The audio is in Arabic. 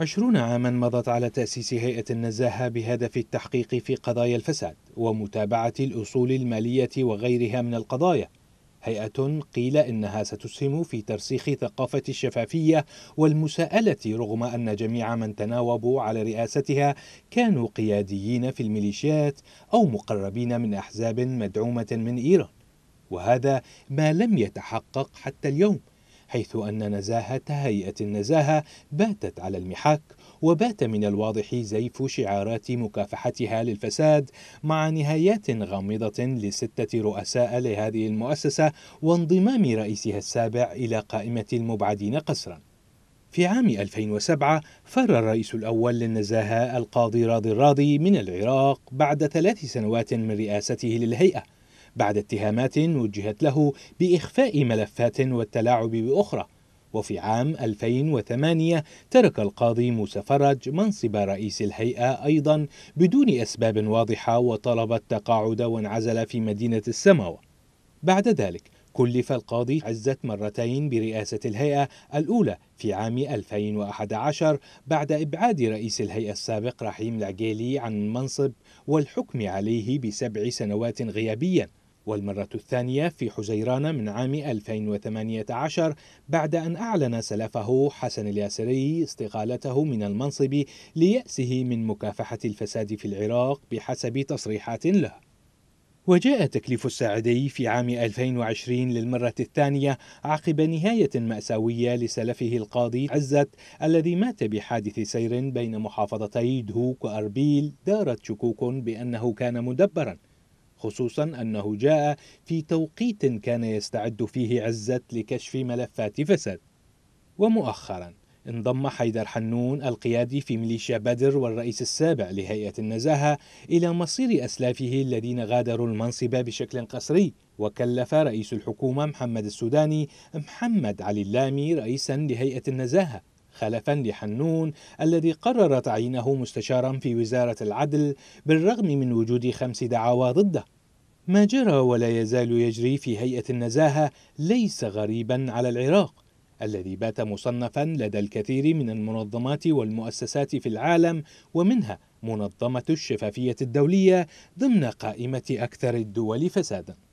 عشرون عاما مضت على تأسيس هيئة النزاهة بهدف التحقيق في قضايا الفساد ومتابعة الأصول المالية وغيرها من القضايا هيئة قيل إنها ستسهم في ترسيخ ثقافة الشفافية والمساءلة رغم أن جميع من تناوبوا على رئاستها كانوا قياديين في الميليشيات أو مقربين من أحزاب مدعومة من إيران وهذا ما لم يتحقق حتى اليوم حيث أن نزاهة هيئة النزاهة باتت على المحك وبات من الواضح زيف شعارات مكافحتها للفساد مع نهايات غامضة لستة رؤساء لهذه المؤسسة وانضمام رئيسها السابع إلى قائمة المبعدين قسرا في عام 2007 فر الرئيس الأول للنزاهة القاضي راضي الراضي من العراق بعد ثلاث سنوات من رئاسته للهيئة بعد اتهامات وجهت له بإخفاء ملفات والتلاعب بأخرى وفي عام 2008 ترك القاضي موسى فرج منصب رئيس الهيئة أيضا بدون أسباب واضحة وطلب التقاعد وانعزل في مدينة السماوة بعد ذلك كلف القاضي عزت مرتين برئاسة الهيئة الأولى في عام 2011 بعد إبعاد رئيس الهيئة السابق رحيم العقيلي عن المنصب والحكم عليه بسبع سنوات غيابياً والمرة الثانية في حزيران من عام 2018 بعد أن أعلن سلفه حسن الياسري استقالته من المنصب ليأسه من مكافحة الفساد في العراق بحسب تصريحات له وجاء تكليف الساعدي في عام 2020 للمرة الثانية عقب نهاية مأساوية لسلفه القاضي عزت الذي مات بحادث سير بين محافظتي دهوك وأربيل دارت شكوك بأنه كان مدبرا خصوصا أنه جاء في توقيت كان يستعد فيه عزت لكشف ملفات فساد ومؤخرا انضم حيدر حنون القيادي في ميليشيا بدر والرئيس السابع لهيئة النزاهة إلى مصير أسلافه الذين غادروا المنصب بشكل قسري وكلف رئيس الحكومة محمد السوداني محمد علي اللامي رئيسا لهيئة النزاهة خلفا لحنون الذي قرر تعيينه مستشارا في وزارة العدل بالرغم من وجود خمس دعاوى ضده ما جرى ولا يزال يجري في هيئة النزاهة ليس غريبا على العراق الذي بات مصنفا لدى الكثير من المنظمات والمؤسسات في العالم ومنها منظمة الشفافية الدولية ضمن قائمة أكثر الدول فساداً